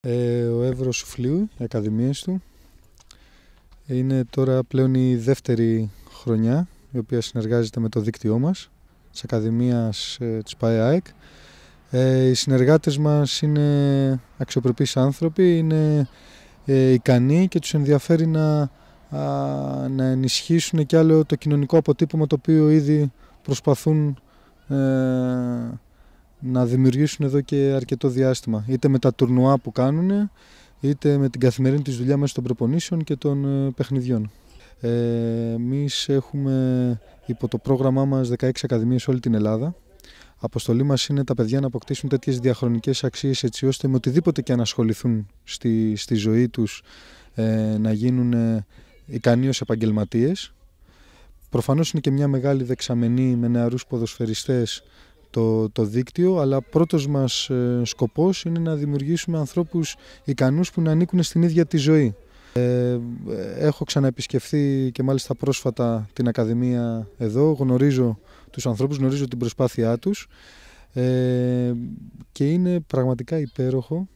Ε, ο Εύρος Σουφλίου, οι ακαδημίες του. Είναι τώρα πλέον η δεύτερη χρονιά, η οποία συνεργάζεται με το δίκτυό μας, της Ακαδημίας ε, της ΠΑΕΑΕΚ. Ε, οι συνεργάτες μας είναι αξιοπρεπείς άνθρωποι, είναι ε, ικανοί και τους ενδιαφέρει να, να ενισχύσουν και άλλο το κοινωνικό αποτύπωμα το οποίο ήδη προσπαθούν ε, να δημιουργήσουν εδώ και αρκετό διάστημα. Είτε με τα τουρνουά που κάνουν, είτε με την καθημερινή της δουλειά μέσα των προπονήσεων και των ε, παιχνιδιών. Ε, έχουμε υπό το πρόγραμμά μας 16 ακαδημίες όλη την Ελλάδα. Αποστολή μας είναι τα παιδιά να αποκτήσουν τέτοιες διαχρονικές αξίες έτσι ώστε με οτιδήποτε και αν ασχοληθούν στη, στη ζωή τους ε, να γίνουν ε, ικανοί ως επαγγελματίες. Προφανώς είναι και μια μεγάλη δεξαμενή με νεαρούς ποδοσφαιριστές το, το δίκτυο, αλλά πρώτος μας ε, σκοπός είναι να δημιουργήσουμε ανθρώπους ικανούς που να ανήκουν στην ίδια τη ζωή. Ε, έχω ξαναεπισκεφθεί και μάλιστα πρόσφατα την Ακαδημία εδώ, γνωρίζω τους ανθρώπους, γνωρίζω την προσπάθειά τους ε, και είναι πραγματικά υπέροχο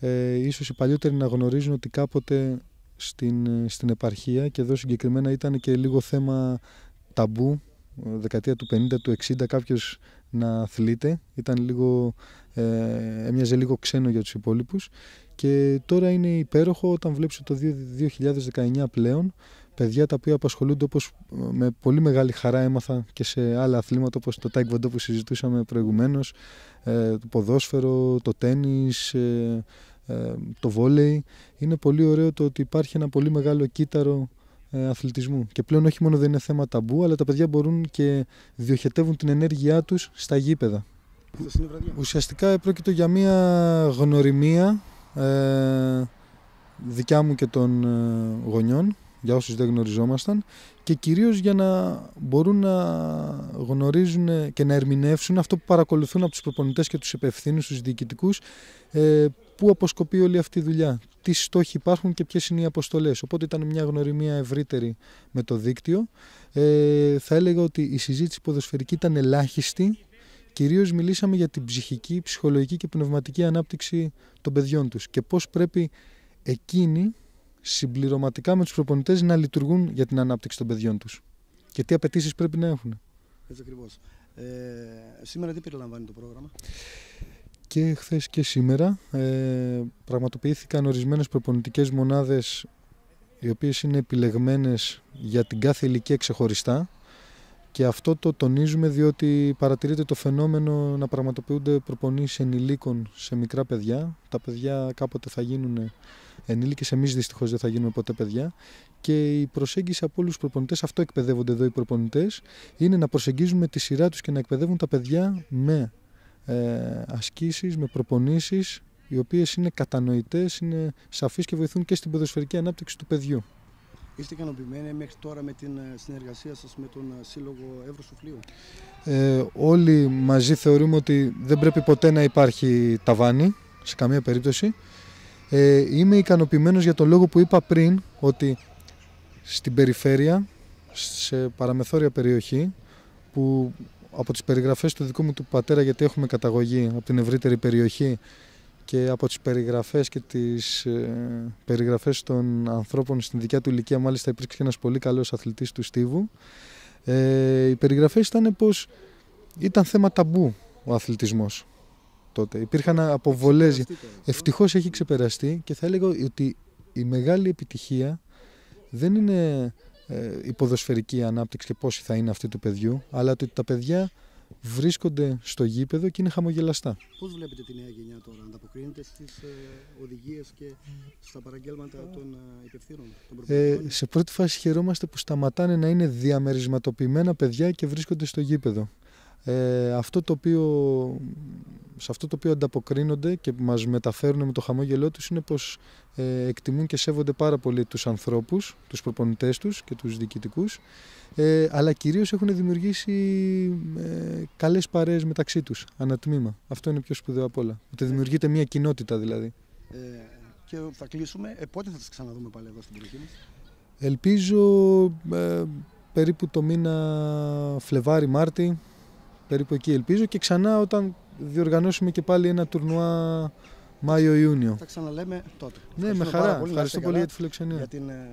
ε, ίσως οι παλιότεροι να γνωρίζουν ότι κάποτε στην, στην επαρχία και εδώ συγκεκριμένα ήταν και λίγο θέμα ταμπού δεκαετία του 50, του 60 κάποιος να αθλείται. Ήταν λίγο, ε, έμοιαζε λίγο ξένο για τους υπόλοιπους. Και τώρα είναι υπέροχο όταν βλέπεις το 2019 πλέον παιδιά τα οποία απασχολούνται όπως ε, με πολύ μεγάλη χαρά έμαθα και σε άλλα αθλήματα όπως το τάικβοντό που συζητούσαμε προηγουμένως, ε, το ποδόσφαιρο, το τένις, ε, το βόλεϊ. Είναι πολύ ωραίο το ότι υπάρχει ένα πολύ μεγάλο κύτταρο ε, αθλητισμού. Και πλέον όχι μόνο δεν είναι θέμα ταμπού, αλλά τα παιδιά μπορούν και διοχετεύουν την ενέργειά τους στα γήπεδα. Ουσιαστικά πρόκειται για μια γνωριμία ε, δικιά μου και των ε, γονιών, για όσους δεν γνωριζόμασταν, και κυρίως για να μπορούν να γνωρίζουν και να ερμηνεύσουν αυτό που παρακολουθούν από τους προπονητές και τους υπευθύνους, τους διοικητικούς, ε, πού αποσκοπεί όλη αυτή η δουλειά τι στόχοι υπάρχουν και ποιες είναι οι αποστολές. Οπότε ήταν μια γνωριμία ευρύτερη με το δίκτυο. Ε, θα έλεγα ότι η συζήτηση ποδοσφαιρική ήταν ελάχιστη. Κυρίως μιλήσαμε για την ψυχική, ψυχολογική και πνευματική ανάπτυξη των παιδιών τους και πώς πρέπει εκείνοι συμπληρωματικά με τους προπονητές να λειτουργούν για την ανάπτυξη των παιδιών τους και τι απαιτήσεις πρέπει να έχουν. Έτσι ακριβώς. Ε, σήμερα τι περιλαμβάνει το πρόγραμμα και χθες και σήμερα ε, πραγματοποιήθηκαν ορισμένες προπονητικές μονάδες, οι οποίες είναι επιλεγμένες για την κάθε ηλικία ξεχωριστά και αυτό το τονίζουμε διότι παρατηρείται το φαινόμενο να πραγματοποιούνται προπονήσεις ενηλίκων σε μικρά παιδιά. Τα παιδιά κάποτε θα γίνουν ενήλικες, εμείς δυστυχώς δεν θα γίνουμε ποτέ παιδιά. Και η προσέγγιση από όλους τους προπονητές, αυτό εκπαιδεύονται εδώ οι προπονητές είναι να προσεγγίζουμε τη σειρά τους και να εκπαιδεύουν τα παιδιά με ε, ασκήσεις, με προπονήσεις οι οποίες είναι κατανοητές, είναι σαφείς και βοηθούν και στην ποδοσφαιρική ανάπτυξη του παιδιού. Είστε ικανοποιημένοι μέχρι τώρα με την ε, συνεργασία σας με τον ε, Σύλλογο Σουφλίου. Ε, όλοι μαζί θεωρούμε ότι δεν πρέπει ποτέ να υπάρχει ταβάνι, σε καμία περίπτωση. Ε, είμαι ικανοποιημένος για τον λόγο που είπα πριν, ότι στην περιφέρεια, σε παραμεθόρια περιοχή, που από τις περιγραφές του δικού μου του πατέρα γιατί έχουμε καταγωγή από την ευρύτερη περιοχή και από τις περιγραφές και τις ε, περιγραφές των ανθρώπων στην δικιά του ηλικία μάλιστα υπήρξε και ένας πολύ καλός αθλητής του Στίβου ε, οι περιγραφές ήταν πως ήταν θέμα ταμπού ο αθλητισμός τότε υπήρχαν αποβολές ευτυχώς έχει ξεπεραστεί και θα έλεγα ότι η μεγάλη επιτυχία δεν είναι ε, η ποδοσφαιρική ανάπτυξη και πόση θα είναι αυτή του παιδιού, αλλά ότι τα παιδιά βρίσκονται στο γήπεδο και είναι χαμογελαστά. Πώς βλέπετε τη νέα γενιά τώρα, ανταποκρίνεται στις ε, οδηγίες και στα παραγγέλματα ε, των υπευθύνων, των ε, Σε πρώτη φάση χαιρόμαστε που σταματάνε να είναι διαμερισματοποιημένα παιδιά και βρίσκονται στο γήπεδο ε, αυτό το οποίο, σε αυτό το οποίο ανταποκρίνονται και μας μεταφέρουν με το χαμόγελό τους είναι πως ε, εκτιμούν και σέβονται πάρα πολύ τους ανθρώπους, τους προπονητές τους και τους διοικητικούς ε, αλλά κυρίως έχουν δημιουργήσει ε, καλές παρέες μεταξύ τους, ανατμήμα. Αυτό είναι πιο σπουδαίο απ' όλα. Ότι ε. δημιουργείται μια κοινότητα δηλαδή. Ε, και θα κλείσουμε. Ε, πότε θα σας ξαναδούμε πάλι εδώ στην περιοχή μας? Ελπίζω περίπου το μήνα Φλεβάρι-Μάρτι περίπου εκεί ελπίζω και ξανά όταν διοργανώσουμε και πάλι ένα τουρνουά Μάιο-Ιούνιο. Θα ξαναλέμε τότε. Ναι, με χαρά. Ευχαριστώ πολύ για τη φιλοξενία. Για την ε,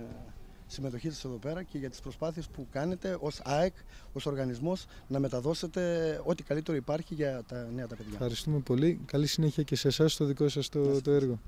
συμμετοχή σας εδώ πέρα και για τις προσπάθειες που κάνετε ως ΑΕΚ, ως οργανισμός να μεταδώσετε ό,τι καλύτερο υπάρχει για τα νέα τα παιδιά. Ευχαριστούμε πολύ. Καλή συνέχεια και σε εσάς στο δικό σας το, έργο.